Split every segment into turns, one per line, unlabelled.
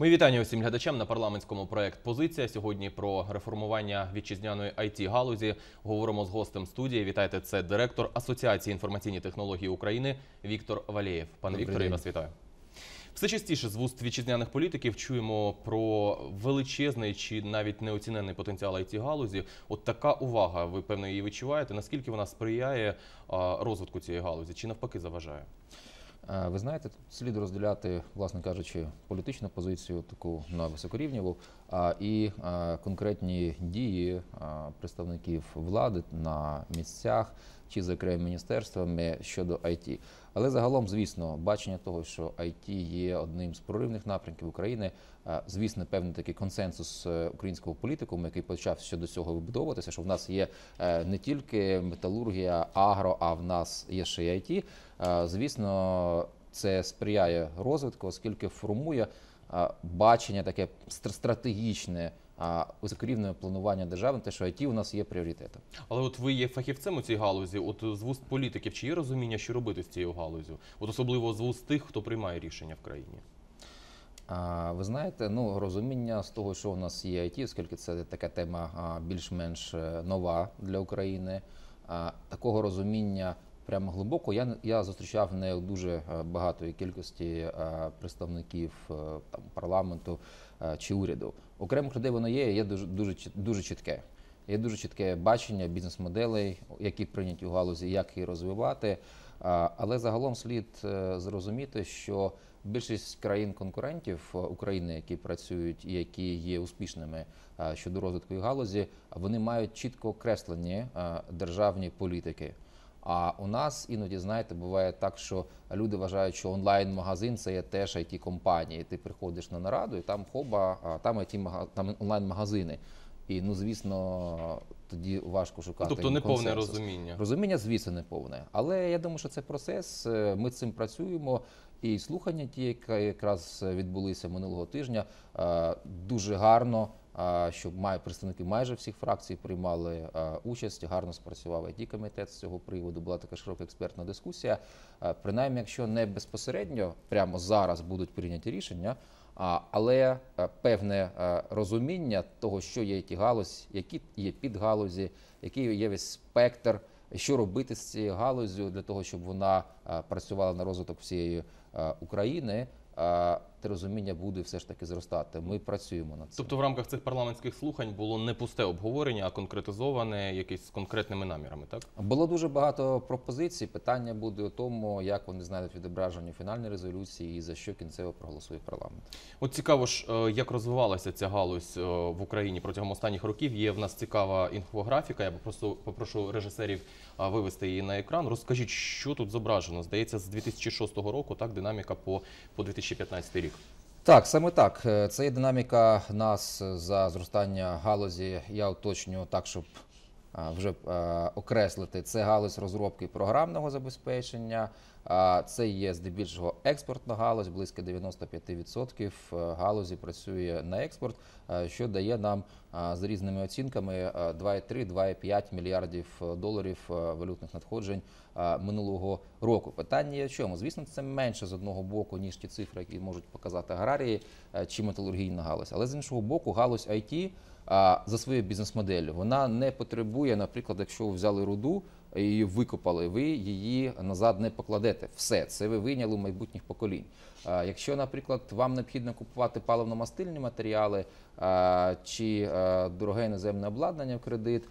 Ми вітання усім глядачам на парламентському проект Позиція сьогодні про реформування вітчизняної it галузі говоримо з гостем студії. Вітайте, це директор Асоціації інформаційні технології України Віктор Валєєв. Пане Добрий Вікторе, день. вас вітаю. Все частіше з вуст вітчизняних політиків чуємо про величезний чи навіть неоцінений потенціал it галузі. От така увага, ви певно, її відчуваєте. Наскільки вона сприяє розвитку цієї галузі? Чи навпаки заважає?
Е, ви знаєте, слід розділяти, власне кажучи, політичну позицію таку на високорівніву і конкретні дії представників влади на місцях чи з окремими міністерствами щодо ІТ. Але загалом, звісно, бачення того, що ІТ є одним з проривних напрямків України. Звісно, певний такий консенсус е, українського політикуму, який почав щодо цього вибудовуватися, що в нас є е, не тільки металургія, агро, а в нас є ще й ІТ. Звісно, це сприяє розвитку, оскільки формує бачення таке стратегічне високорівне планування держави, те, що IT у нас є пріоритетом.
Але от ви є фахівцем у цій галузі, от з вуст політиків, чи є розуміння, що робити з цією галузю, от особливо з вуст тих, хто приймає рішення в країні.
ви знаєте, ну розуміння з того, що у нас є IT, оскільки це така тема більш-менш е, нова для України. Такого розуміння прямо глибоко. Я я зустрічав не дуже е, багатої кількості е, представників е, там парламенту чи уряду. Окремих людей воно є. Є дуже дуже дуже чітке. Є дуже чітке бачення бізнес-моделей, які прийняті у галузі, як її розвивати. Але загалом слід зрозуміти, що більшість країн-конкурентів України, які працюють і які є успішними щодо розвитку галузі, вони мають чітко окреслені державні політики. А у нас іноді, знаєте, буває так, що люди вважають, що онлайн-магазин це є теж it компанії. Ти приходиш на нараду, і там хоба, а там IT там онлайн-магазини. І ну, звісно, тоді важко шукати. Ну, тобто не повне розуміння. Розуміння, звісно, не повне. Але я думаю, що це процес. Е, ми цим працюємо. І слухання, ті, які якраз відбулися минулого тижня, е, дуже гарно щоб представники майже всіх фракцій приймали участь, гарно спрацював it комітет з цього приводу. Була така широка експертна дискусія. Принаймні, якщо не безпосередньо прямо зараз будуть прийняті рішення, але е, певне е, розуміння того, що є ті галузі, які є підгалузі, який є весь спектр. Що робити з цією галузю для того, щоб вона е, працювала на розвиток всієї України? те розуміння буде все ж таки зростати. Ми працюємо над цим.
Тобто в рамках цих парламентських слухань було не пусте обговорення, а конкретизоване якесь з конкретними намірами. Так
було дуже багато пропозицій. Питання буде у тому, як вони знайдуть відображення фінальної резолюції і за що кінцево проголосує парламент.
От цікаво ж, е, як розвивалася ця галузь е, в Україні протягом останніх років. Є в нас цікава інфографіка. Я просто попрошу режисерів вивести її на екран. Розкажіть, що тут зображено? Здається, з 2006 року так динаміка по, по 2015 рік.
Так, саме так. Е, це є динаміка нас за зростання галузі. Я уточню так, щоб е, вже е, окреслити це галузь розробки програмного забезпечення. Це є здебільшого експортна галузь, близько 95% е, галузі працює на експорт, е, що дає нам е, з різними оцінками 2,3-2,5 мільярдів доларів валютних надходжень минулого року. Питання є в чому? Звісно, це менше з одного боку, ніж ті цифри, які можуть показати аграрії чи металургійна галузь, але з іншого боку, галузь IT за своєю бізнес-моделлю вона не потребує, наприклад, якщо ви взяли руду. Е, її викопали, ви її назад не покладете. Все це ви вийняли у майбутніх поколінь. Якщо, наприклад, вам необхідно купувати паливно-мастильні матеріали чи дороге іноземне обладнання в кредит,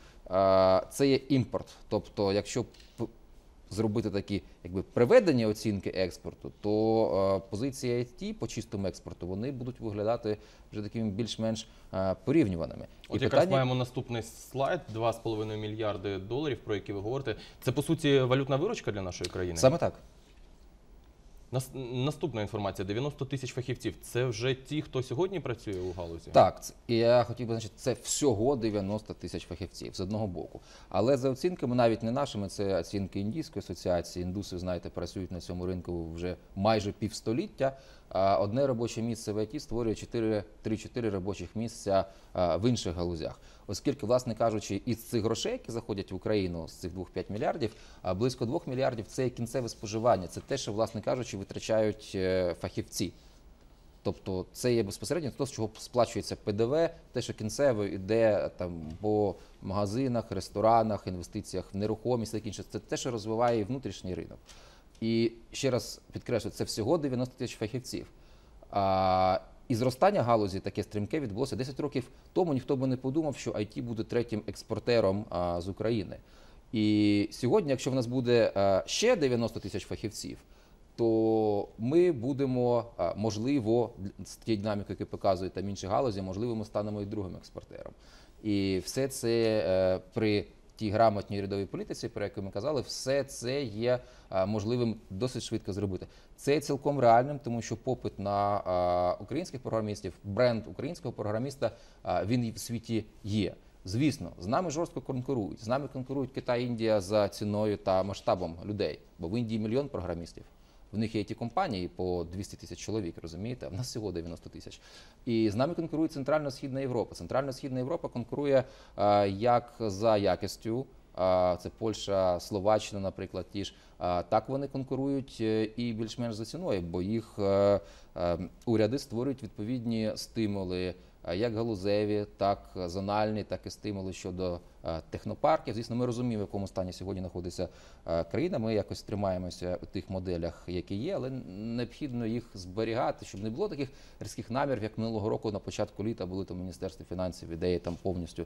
це є імпорт. Тобто, якщо зробити такі якби приведення оцінки експорту, то е, позиції IT по чистому експорту вони будуть виглядати вже такими більш-менш е, порівнюваними. От І якраз питання... маємо
наступний слайд: 2,5 мільярди доларів, про які ви говорите. Це по суті валютна виручка для нашої країни. Саме так. Наступна інформація: 90 тисяч фахівців. Це вже ті, хто сьогодні працює у галузі. Так
і я хотів би значити, це всього 90 тисяч фахівців з одного боку. Але за оцінками, навіть не нашими, це оцінки індійської асоціації. Індуси знаєте, працюють на цьому ринку вже майже півстоліття одне робоче місце в ІТ створює 3-4 робочих місця в інших галузях. Оскільки, власне кажучи, із цих грошей, які заходять в Україну з цих 2-5 мільярдів, близько 2 мільярдів це кінцеве споживання. Це те, що, власне кажучи, витрачають е, фахівці. Тобто це є безпосередньо те, з чого сплачується ПДВ, те, що кінцево йде по магазинах, ресторанах, інвестиціях в нерухомість, інше. Це те, що розвиває внутрішній ринок. І ще раз підкреслю, це всього 90 тисяч фахівців. А, І зростання галузі таке стрімке відбулося 10 років тому. Ніхто би не подумав, що IT буде третім експортером а, з України. І сьогодні, якщо в нас буде а, ще 90 тисяч фахівців, то ми будемо а, можливо з тієї динаміки, які показують там інші галузі, можливо, ми станемо і другим експортером. І все це а, е, при тій грамотній рядовій політиці, про яку ми казали, все це є е, можливим досить швидко зробити. Це є цілком реальним, тому що попит на е, українських програмістів, бренд українського програміста е, він в світі є. Звісно, з нами жорстко конкурують. З нами конкурують Китай, Індія за ціною та масштабом людей, бо в Індії мільйон програмістів. В них є ті компанії по 200 тисяч чоловік, розумієте? в нас всього 90 тисяч. І з нами конкурує Центрально-Східна Європа. Центрально-Східна Європа конкурує як за якістю. Це Польща, Словаччина, наприклад, ті ж так вони конкурують е, і більш-менш за ціною, бо їх е, е, уряди створюють відповідні стимули Е, як галузеві, так е, зональні, так і стимули щодо е, технопарків. Звісно, ми розуміємо, в якому стані сьогодні знаходиться країна. Ми якось тримаємося у тих моделях, які є, але необхідно їх зберігати, щоб не було таких різких намірів, як минулого року на початку літа були там міністерстві фінансів, ідеї там повністю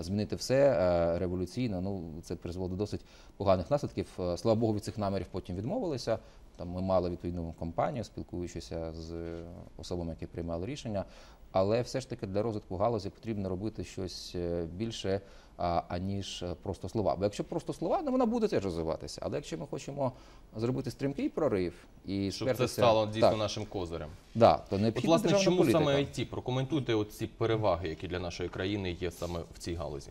змінити все революційно. Ну це призвело до досить поганих наслідків. Слава Богу, від цих намірів потім відмовилися. Там ми мали відповідну компанію, спілкуючися з особами, які приймали рішення. Але все ж таки для розвитку галузі потрібно робити щось е, більше, аніж е, просто слова. Бо якщо просто слова, ну вона буде теж розвиватися. Але якщо ми хочемо зробити стрімкий прорив і щоб це стало дійсно так, нашим козирем,
да, то не От, власне, чому політика. саме IT? прокоментуйте оці переваги, які для нашої країни є саме в цій галузі.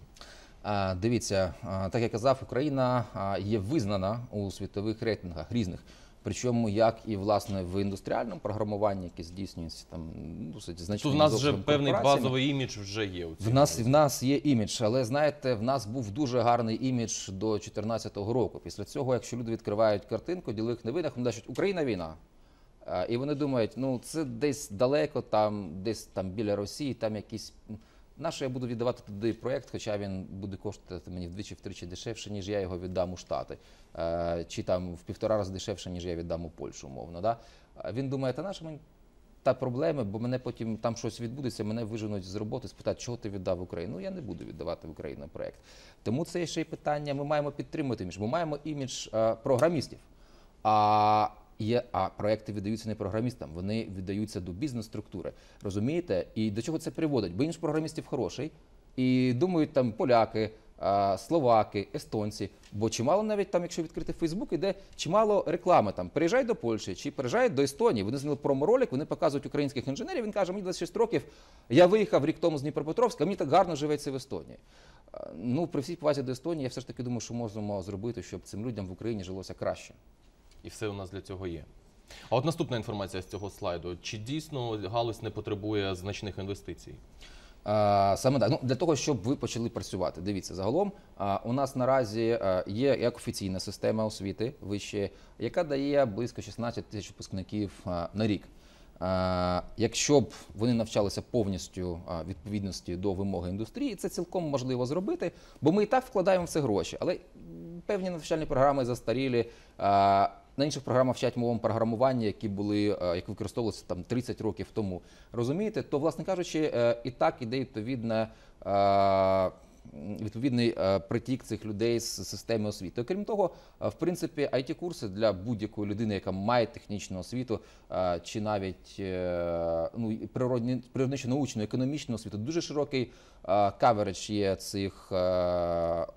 Дивіться, так я казав, Україна є визнана у світових рейтингах різних. Причому як і власне в індустріальному програмуванні, яке здійснюється там ну, досить значно. В нас вже певний базовий імідж вже є. У в нас в нас є імідж, але знаєте, в нас був дуже гарний імідж до 2014 року. Після цього, якщо люди відкривають картинку, ділих новинах, вони кажуть, Україна війна. І вони думають, ну це десь далеко, там десь там біля Росії, там якісь на що я буду віддавати туди проєкт, хоча він буде коштувати мені вдвічі-втричі дешевше, ніж я його віддам у Штати, е, чи там в півтора рази дешевше, ніж я віддам у Польщу, умовно. Да? Е, він думає, та наша мені та проблеми, бо мене потім там щось відбудеться, мене виженуть з роботи, спитають, чого ти віддав Україну. Ну, я не буду віддавати в Україну проєкт. Тому це ще й питання. Ми маємо підтримати між, ми маємо імідж е, програмістів. А є, а проекти віддаються не програмістам, вони віддаються до бізнес-структури. Розумієте? І до чого це приводить? Бо інших програмістів хороший, і думають там поляки. Словаки, естонці, бо чимало навіть там, якщо відкрити Фейсбук, іде чимало реклами. Там переїжджай до Польщі чи переїжджай до Естонії. Вони зняли проморолік, вони показують українських інженерів. Він каже: Мені 26 років. Я виїхав рік тому з Дніпропетровська. Мені так гарно живеться в Естонії. Ну при всій повазі до Естонії, я все ж таки думаю, що можемо зробити, щоб цим людям в Україні жилося краще
і все у нас для цього є. А от наступна інформація з цього слайду: чи дійсно галузь не потребує значних інвестицій? Е,
саме так ну для того, щоб ви почали працювати. Дивіться, загалом е, у нас наразі е, є як офіційна система освіти вище, яка дає близько 16 тисяч випускників на рік. Якщо б вони навчалися повністю відповідності до вимоги індустрії, це цілком можливо зробити, бо ми і так вкладаємо в це гроші, але певні навчальні програми застарілі на інших програмах вчать мовам програмування, які були е, як використовувалися там 30 років тому. Розумієте, то власне кажучи, е, і так іде відповідна. Е, відповідний притік цих людей з системи освіти. Окрім того, в принципі, it курси для будь-якої людини, яка має технічну освіту, чи навіть ну природничо научну економічну освіту, дуже широкий кавередж є цих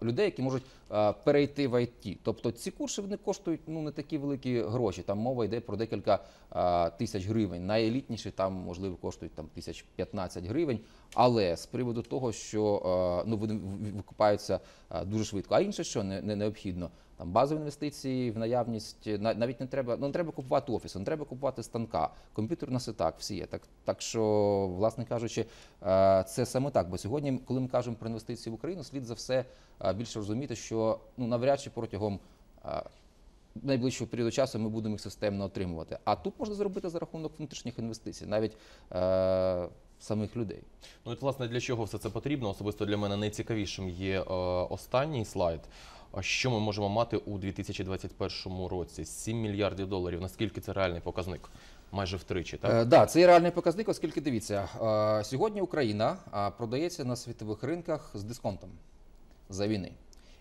людей, які можуть Е, перейти в ІТ. Тобто ці курси вони коштують ну не такі великі гроші. Там мова йде про декілька а, е, тисяч гривень. Найелітніші там можливо коштують там тисяч 15 гривень. Але з приводу того, що а, е, ну вони викупаються дуже швидко, а інше, що не, не необхідно там базові інвестиції в наявність е, навіть не треба, ну не треба купувати офіс, не треба купувати станка. Комп'ютер у нас і так всі є. Так так що, власне кажучи, е, це саме так. Бо сьогодні, коли ми кажемо про інвестиції в Україну, слід за все е, більше розуміти, що ну навряд чи протягом. Найближчого періоду часу ми будемо їх системно отримувати. А тут можна зробити за рахунок внутрішніх інвестицій, навіть е, самих людей.
Ну, от, власне, для чого все це потрібно? Особисто для мене найцікавішим є е, останній слайд. А що ми можемо мати у 2021 році? 7 мільярдів доларів. Наскільки це реальний показник? Майже втричі, так е, да,
це є реальний показник, оскільки дивіться е, сьогодні. Україна е, продається на світових ринках з дисконтом за війни.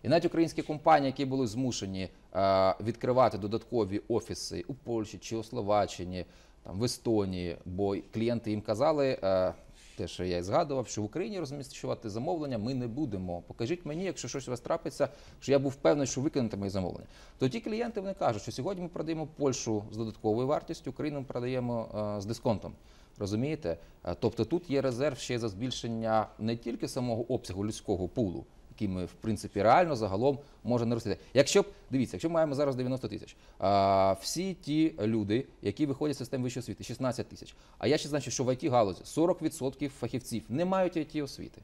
І навіть українські компанії, які були змушені е, відкривати додаткові офіси у Польщі чи у Словаччині, там в Естонії, бо клієнти їм казали. Е, те, що я і згадував, що в Україні розміщувати замовлення ми не будемо. Покажіть мені, якщо щось вас трапиться, що я був впевнений, що викинути мої замовлення. Тоді клієнти вони кажуть, що сьогодні ми продаємо Польщу з додатковою вартістю, Україну ми продаємо е, з дисконтом. Розумієте? Е, тобто тут є резерв ще за збільшення не тільки самого обсягу людського пулу якими в принципі реально загалом може не наростити. Якщо б дивіться, якщо ми маємо зараз 90 тисяч, а, всі ті люди, які виходять з систем вищої освіти, 16 тисяч. А я ще знаю, що в it галузі 40% фахівців не мають it освіти.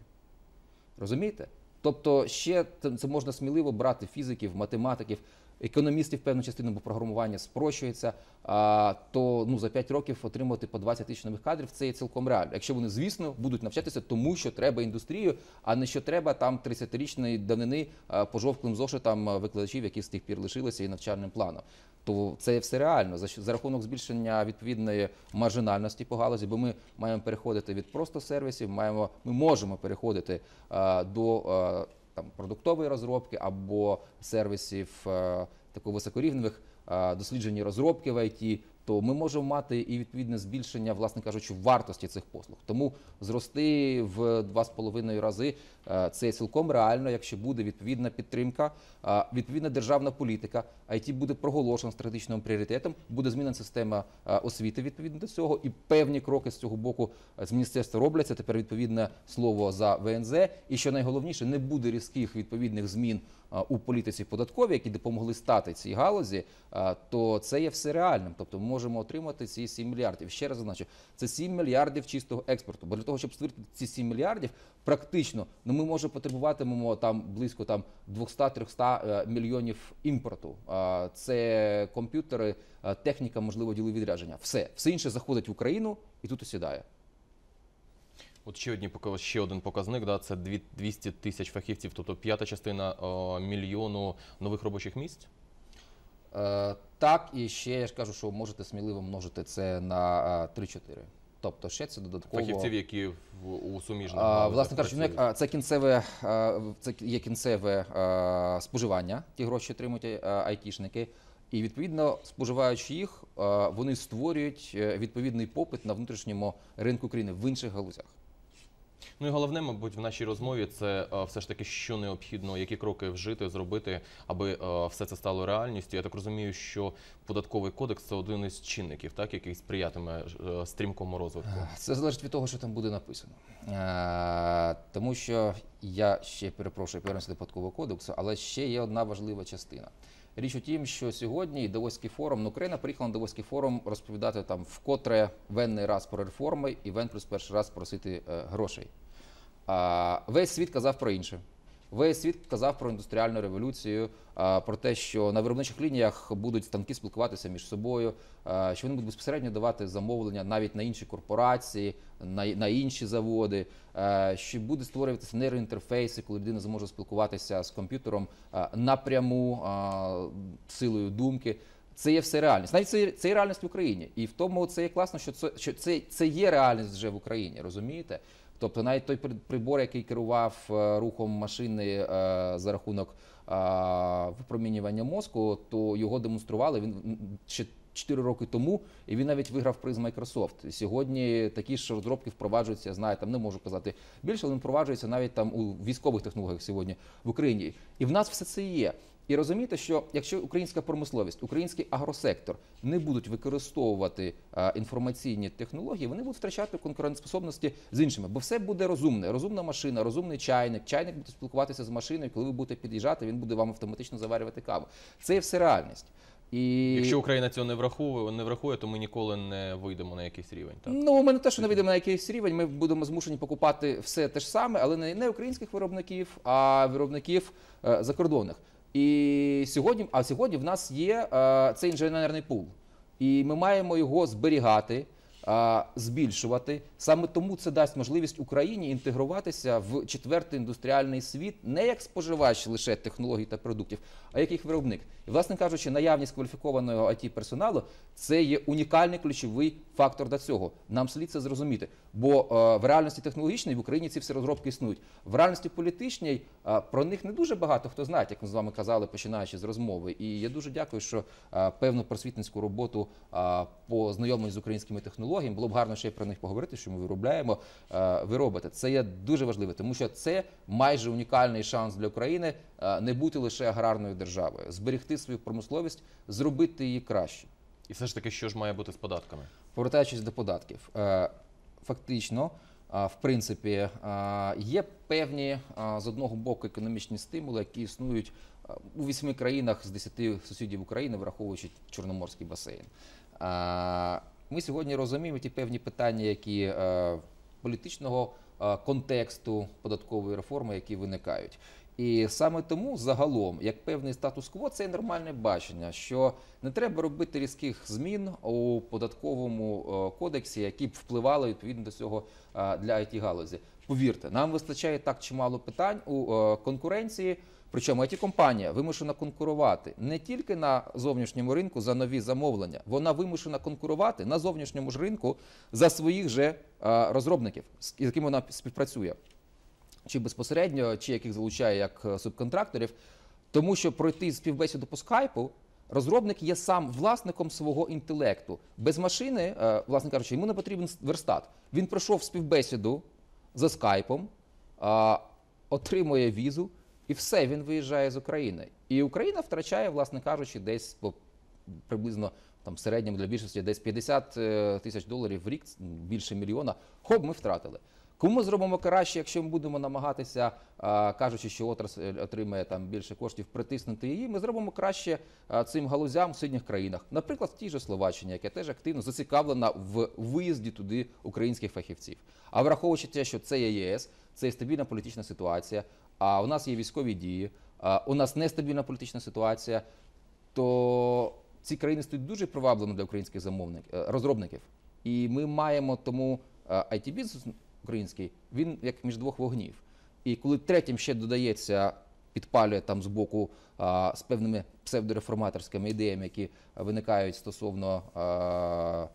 Розумієте? Тобто ще це можна сміливо брати фізиків, математиків економістів певну частину, бо програмування спрощується. То ну за 5 років отримувати по 20 тисяч нових кадрів це є цілком реально. Якщо вони, звісно, будуть навчатися, тому що треба індустрію, а не що треба там 30-річної давнини пожовклим зошитам викладачів, які з тих пір лишилися, і навчальним планом. То це все реально за за рахунок збільшення відповідної маржинальності по галузі, бо ми маємо переходити від просто сервісів. Маємо ми можемо переходити а, до. А, продуктової розробки або сервісів е, такої високорівневих е, досліджень і розробки в ІТ, то ми можемо мати і відповідне збільшення, власне кажучи, вартості цих послуг. Тому зрости в два з половиною рази е, це цілком реально, якщо буде відповідна підтримка, е, відповідна державна політика, IT буде проголошено стратегічним пріоритетом, буде змінена система е, освіти відповідно до цього, і певні кроки з цього боку з міністерства робляться. Тепер відповідне слово за ВНЗ. І що найголовніше, не буде різких відповідних змін у політиці податкові, які допомогли стати цій галузі, то це є все реальним. Тобто ми можемо отримати ці 7 мільярдів. Ще раз зазначу, це 7 мільярдів чистого експорту. Бо для того, щоб створити ці 7 мільярдів, практично ну ми може потребуватимемо там близько там 200-300 е, мільйонів імпорту. Це комп'ютери, техніка, можливо, діли відрядження. Все, все інше заходить в Україну і тут осідає.
От ще одні ще один показник. Да, це 200 тисяч фахівців, тобто п'ята
частина о, мільйону нових робочих місць. Е, так, і ще я ж кажу, що можете сміливо множити це на 3-4. Е, тобто ще це додатково фахівців,
які в у суміжному а, власне кажучи,
це кінцеве е, це є кінцеве а, е, споживання. Ті гроші отримують айтішники, і відповідно споживаючи їх, вони створюють відповідний попит на внутрішньому ринку країни в інших галузях.
Ну і головне, мабуть, в нашій розмові це е, все ж таки, що необхідно, які кроки вжити, зробити, аби е, все це стало реальністю. Я так розумію, що податковий кодекс це один із чинників, так який сприятиме е, стрімкому розвитку.
Це залежить від того, що там буде написано, тому що я ще перепрошую повернуся до податкового кодексу, але ще є одна важлива частина. Річ у тім, що сьогодні Давоський форум ну, Україна приїхала на Давоський форум розповідати там вкотре венний раз про реформи і вен плюс перший раз просити е, грошей. А весь світ казав про інше. Весь світ казав про індустріальну революцію, про те, що на виробничих лініях будуть станки спілкуватися між собою, що вони будуть безпосередньо давати замовлення навіть на інші корпорації, на інші заводи, що буде створюватися нейроінтерфейси, коли людина зможе спілкуватися з комп'ютером напряму силою думки. Це є все реальність. Навіть це, це є реальність в Україні, і в тому це є класно, що це що це, це є реальність вже в Україні, розумієте? Тобто, навіть той прибор, який керував е, рухом машини е, за рахунок е, випромінювання мозку, то його демонстрували. Він ще 4 роки тому, і він навіть виграв приз Microsoft. Сьогодні такі ж розробки впроваджуються. Я знаю, там не можу казати більше, але впроваджуються навіть там у військових технологіях сьогодні в Україні. І в нас все це є. І розуміти, що якщо українська промисловість, український агросектор не будуть використовувати а, е, інформаційні технології, вони будуть втрачати конкурентоспособності з іншими, бо все буде розумне. Розумна машина, розумний чайник. Чайник буде спілкуватися з машиною. Коли ви будете під'їжджати, він буде вам автоматично заварювати каву. Це все реальність. І якщо
Україна цього не враховує, не врахує, то ми ніколи не вийдемо на якийсь рівень.
Так? Ну ми не те, що не вийдемо на якийсь рівень. Ми будемо змушені покупати все те ж саме, але не українських виробників, а виробників е, закордонних. І сьогодні, а сьогодні в нас є е, цей інженерний пул, і ми маємо його зберігати збільшувати. Саме тому це дасть можливість Україні інтегруватися в четвертий індустріальний світ не як споживач лише технологій та продуктів, а як їх виробник. І, власне кажучи, наявність кваліфікованого it персоналу це є унікальний ключовий фактор до цього. Нам слід це зрозуміти. Бо е, в реальності технологічної в Україні ці всі розробки існують. В реальності політичній е, про них не дуже багато хто знає, як ми з вами казали, починаючи з розмови. І я дуже дякую, що е, певну просвітницьку роботу познайомлення з українськими технологіями технологіям. Було б гарно ще й про них поговорити, що ми виробляємо. Е, ви робите це є дуже важливо, тому що це майже унікальний шанс для України е, не бути лише аграрною державою, зберегти свою промисловість, зробити її краще.
І все ж таки, що ж має бути з податками?
Повертаючись до податків, е, фактично. В принципі, є певні з одного боку економічні стимули, які існують у вісьми країнах з десяти сусідів України, враховуючи Чорноморський басейн. Ми сьогодні розуміємо ті певні питання, які е, політичного е, контексту податкової реформи, які виникають. І саме тому загалом, як певний статус-кво, це нормальне бачення, що не треба робити різких змін у податковому е, кодексі, які б впливали відповідно до цього для it галузі. Повірте, нам вистачає так чимало питань у конкуренції. Причому it компанія вимушена конкурувати не тільки на зовнішньому ринку за нові замовлення, вона вимушена конкурувати на зовнішньому ж ринку за своїх же розробників, з якими вона співпрацює, чи безпосередньо, чи яких залучає як е, субконтракторів, тому що пройти співбесіду по скайпу. Розробник є сам власником свого інтелекту. Без машини, е, власне кажучи, йому не потрібен верстат. Він пройшов співбесіду за скайпом, отримує візу. І все, він виїжджає з України. І Україна втрачає, власне кажучи, десь по приблизно там в середньому для більшості десь 50 е, тисяч доларів в рік, більше мільйона. Хоп, ми втратили. Кому зробимо краще, якщо ми будемо намагатися, е, кажучи, що отрасль е, отримає там більше коштів, притиснути її. Ми зробимо краще цим галузям в сусідніх країнах, наприклад, в тій же Словаччині, яка теж активно зацікавлена в виїзді туди українських фахівців. А враховуючи те, що це є ЄС, це є стабільна політична ситуація а у нас є військові дії, а у нас нестабільна політична ситуація, то ці країни стають дуже привабливими для українських замовників е, розробників. І ми маємо тому it е, бізнес український, він як між двох вогнів. І коли третім ще додається, підпалює там з боку з певними псевдореформаторськими ідеями, які виникають стосовно. А,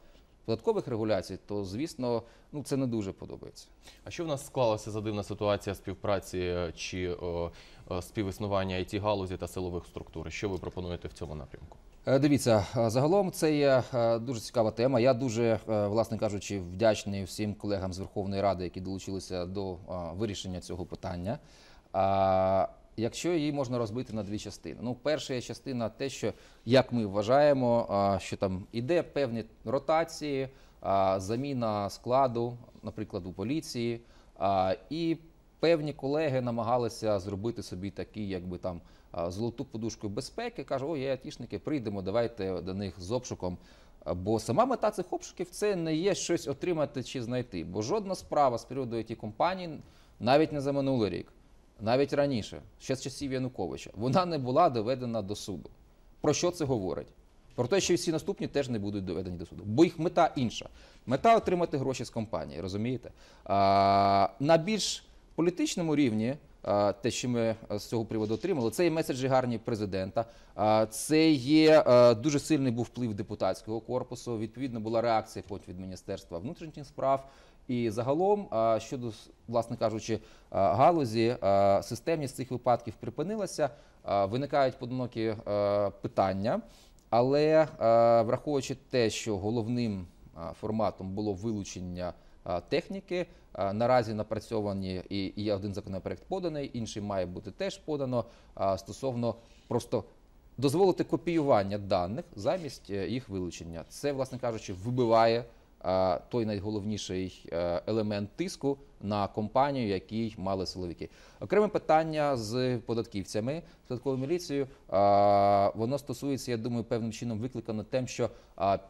податкових регуляцій, то звісно, ну це не дуже подобається.
А що в нас склалася за дивна ситуація співпраці е, чи о, е, о, е, співіснування it галузі та силових структур? Що ви пропонуєте в цьому напрямку?
Дивіться, загалом це є дуже цікава тема. Я дуже, власне кажучи, вдячний всім колегам з Верховної Ради, які долучилися до вирішення цього питання якщо її можна розбити на дві частини. Ну, перша частина те, що як ми вважаємо, що там іде певні ротації, заміна складу, наприклад, у поліції, і певні колеги намагалися зробити собі такі, якби там. Золоту подушку безпеки каже, о, є атішники, прийдемо, давайте до них з обшуком. Бо сама мета цих обшуків це не є щось отримати чи знайти, бо жодна справа з приводу it компаній навіть не за минулий рік навіть раніше, ще з часів Януковича, вона не була доведена до суду. Про що це говорить? Про те, що всі наступні теж не будуть доведені до суду, бо їх мета інша. Мета отримати гроші з компанії, розумієте? На більш політичному рівні, те, що ми з цього приводу отримали, це є меседжі гарні президента, це є дуже сильний був вплив депутатського корпусу. Відповідно, була реакція потім від Міністерства внутрішніх справ. І загалом, щодо, власне кажучи, галузі системність цих випадків припинилася, виникають подумки питання, але враховуючи те, що головним форматом було вилучення техніки, наразі напрацьовані і є один законопроект поданий, інший має бути теж подано стосовно просто. Дозволити копіювання даних замість е, їх вилучення. Це, власне кажучи, вибиває той найголовніший е, елемент тиску на компанію, якій мали силовики. Окреме питання з податківцями, податковою міліцією. Воно стосується, я думаю, певним чином викликано тим, що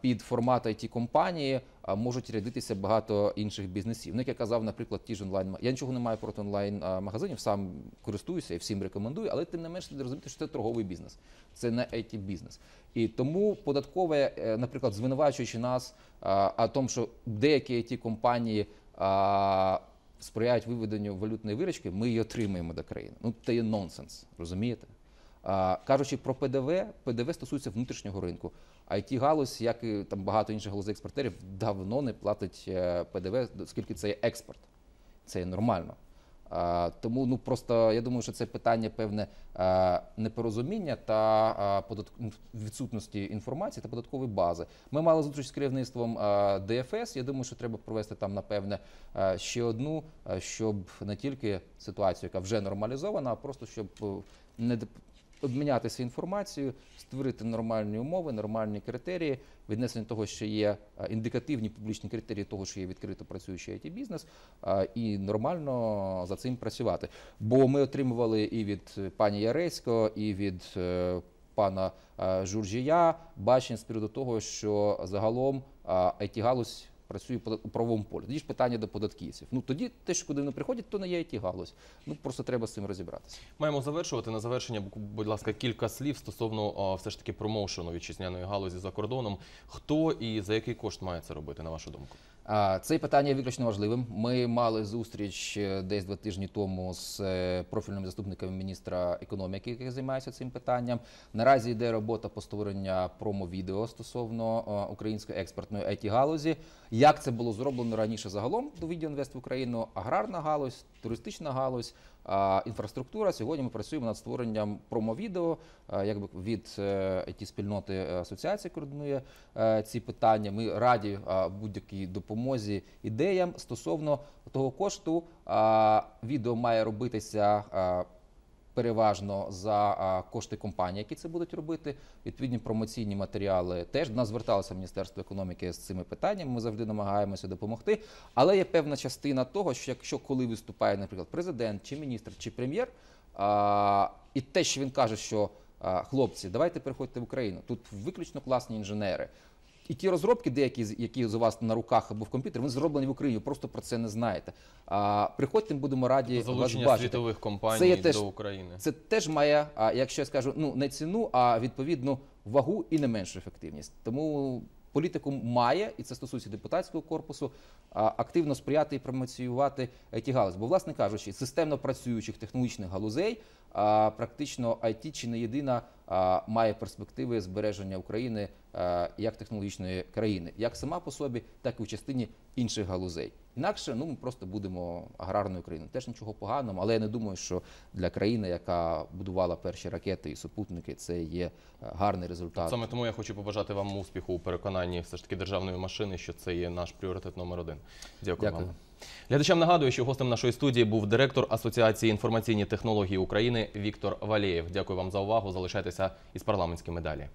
під формат it компанії можуть рядитися багато інших бізнесів. Ну, як я казав, наприклад, ті ж онлайн я нічого не маю проти онлайн магазинів, сам користуюся і всім рекомендую, але тим не менш слід розуміти, що це торговий бізнес, це не it бізнес. І тому податкове, е, наприклад, звинувачуючи нас, а тому, що деякі it компанії сприяють виведенню валютної виручки, ми її отримаємо до країни. Ну це є нонсенс, розумієте? А, Кажучи про ПДВ, ПДВ стосується внутрішнього ринку. it галузь, як і там багато інших галузей експортерів, давно не платить е, ПДВ, оскільки це є експорт. Це є нормально. Е, тому ну просто я думаю, що це питання певне е, непорозуміння та е, відсутності інформації та податкової бази. Ми мали зустріч з керівництвом ДФС. Я думаю, що треба провести там напевне ще одну, щоб не тільки ситуацію, яка вже нормалізована, а просто щоб не обмінятися інформацією, створити нормальні умови, нормальні критерії, віднесення того, що є е, індикативні публічні критерії, того, що є відкрито працюючий it бізнес, е, і нормально за цим працювати. Бо ми отримували і від пані Ярецького, і від е, пана Журжія бачення з приводу того, що загалом it галузь працює у правовому полі. Тоді ж питання до податківців. Ну тоді те, що куди вони приходять, то не є і ті галузь. Ну просто треба з цим розібратися.
Маємо завершувати на завершення. будь ласка, кілька слів стосовно все ж таки промоушену вітчизняної галузі за кордоном.
Хто і за який кошт має це робити, на вашу думку? Це питання виключно важливим. Ми мали зустріч е, десь два тижні тому з е, профільним заступником міністра економіки, який займається цим питанням. Наразі йде робота по створенню промо-відео стосовно е, української експортної it галузі. Як це було зроблено раніше загалом до відділу інвест в Україну? Аграрна галузь, туристична галузь, інфраструктура. Сьогодні ми працюємо над створенням промо-відео. якби від it е, спільноти е, асоціації координує е, ці питання. Ми раді будь-якій допомозі ідеям стосовно того кошту. Відео має робитися переважно за кошти компаній, які це будуть робити. Відповідні промоційні матеріали теж до нас зверталося Міністерство економіки з цими питаннями. Ми завжди намагаємося допомогти. Але є певна частина того, що якщо коли виступає, наприклад, президент чи міністр чи прем'єр, і те, що він каже, що хлопці, давайте переходьте в Україну. Тут виключно класні інженери. І ті розробки, деякі які у вас на руках або в комп'ютері, вони зроблені в Україні. ви Просто про це не знаєте. А приходьте, будемо раді Залучення вас бачити. світових компаній це є теж, до України. Це теж має, а якщо я скажу, ну не ціну, а відповідну вагу і не меншу ефективність. Тому політику має і це стосується депутатського корпусу активно сприяти і промоціювати е, ті галузі. Бо, власне кажучи, системно працюючих технологічних галузей практично IT чи не єдина має перспективи збереження України е, як технологічної країни, як сама по собі, так і в частині інших галузей. Інакше ну ми просто будемо аграрною країною. Теж нічого поганого, але я не думаю, що для країни, яка будувала перші ракети і супутники, це є е, гарний результат.
Саме тому я хочу побажати вам успіху у переконанні все ж таки державної машини, що це є наш пріоритет номер один. Дякую. Дякую. вам. Глядачам нагадую, що гостем нашої студії був директор Асоціації інформаційні технології України Віктор Валєєв. Дякую вам за увагу. Залишайтеся із парламентськими далі.